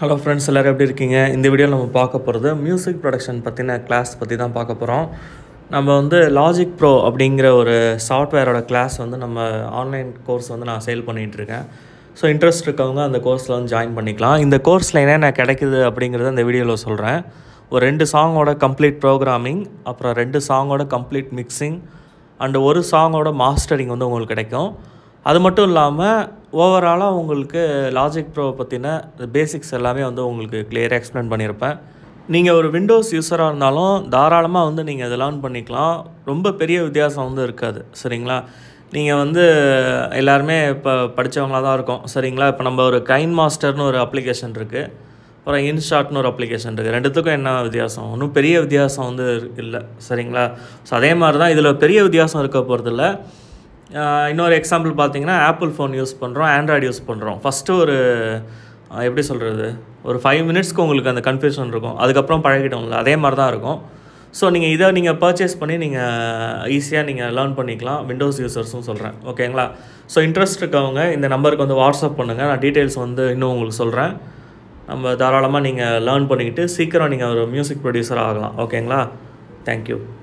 hello friends எல்லோரும் எப்படி இருக்கீங்க இந்த வீடியோவில் நம்ம பார்க்க போகிறது மியூசிக் ப்ரொடக்ஷன் பற்றின கிளாஸ் பற்றி தான் பார்க்க போகிறோம் நம்ம வந்து லாஜிக் ப்ரோ அப்படிங்கிற ஒரு சாஃப்ட்வேரோட கிளாஸ் வந்து நம்ம ஆன்லைன் கோர்ஸ் வந்து நான் சேல் பண்ணிகிட்ருக்கேன் ஸோ இன்ட்ரெஸ்ட் இருக்கவங்க அந்த கோர்ஸில் வந்து ஜாயின் பண்ணிக்கலாம் இந்த கோர்ஸில் என்னென்ன கிடைக்குது அப்படிங்கிறத இந்த வீடியோவில் சொல்கிறேன் ஒரு ரெண்டு சாங்கோட கம்ப்ளீட் ப்ரோக்ராமிங் அப்புறம் ரெண்டு சாங்கோட கம்ப்ளீட் மிக்சிங் அண்டு ஒரு சாங்கோட மாஸ்டரிங் வந்து உங்களுக்கு கிடைக்கும் அது மட்டும் இல்லாமல் ஓவராலாக உங்களுக்கு லாஜிக் ப்ரோ பற்றின பேசிக்ஸ் எல்லாமே வந்து உங்களுக்கு கிளியராக எக்ஸ்பிளைன் பண்ணியிருப்பேன் நீங்கள் ஒரு விண்டோஸ் யூஸராக இருந்தாலும் தாராளமாக வந்து நீங்கள் இதை லேர்ன் பண்ணிக்கலாம் ரொம்ப பெரிய வித்தியாசம் வந்து இருக்காது சரிங்களா நீங்கள் வந்து எல்லாருமே இப்போ படித்தவங்களாக தான் இருக்கும் சரிங்களா இப்போ நம்ம ஒரு கைன் மாஸ்டர்னு ஒரு அப்ளிகேஷன் இருக்குது அப்புறம் இன்ஸ்டாட்னு ஒரு அப்ளிகேஷன் இருக்குது ரெண்டுத்துக்கும் என்ன வித்தியாசம் ஒன்றும் பெரிய வித்தியாசம் வந்து இல்லை சரிங்களா ஸோ அதே மாதிரி தான் இதில் பெரிய வித்தியாசம் இருக்க இல்லை இன்னொரு எக்ஸாம்பிள் பார்த்தீங்கன்னா ஆப்பிள் ஃபோன் யூஸ் பண்ணுறோம் ஆண்ட்ராய்டு யூஸ் பண்ணுறோம் ஃபஸ்ட்டு ஒரு எப்படி சொல்கிறது ஒரு ஃபைவ் மினிட்ஸ்க்கு உங்களுக்கு அந்த கன்ஃபியூஷன் இருக்கும் அதுக்கப்புறம் பழகிட்டோம்ல அதே மாதிரி தான் இருக்கும் ஸோ நீங்கள் இதை நீங்கள் பர்ச்சேஸ் பண்ணி நீங்கள் ஈஸியாக நீங்கள் லேர்ன் பண்ணிக்கலாம் விண்டோஸ் யூசர்ஸும் சொல்கிறேன் ஓகேங்களா ஸோ இன்ட்ரெஸ்ட் இருக்கவங்க இந்த நம்பருக்கு வந்து வாட்ஸ்அப் பண்ணுங்கள் நான் டீட்டெயில்ஸ் வந்து இன்னும் உங்களுக்கு சொல்கிறேன் நம்ம தாராளமாக நீங்கள் லேர்ன் பண்ணிக்கிட்டு சீக்கிரம் நீங்கள் ஒரு மியூசிக் ப்ரொடியூசர் ஆகலாம் ஓகேங்களா தேங்க்யூ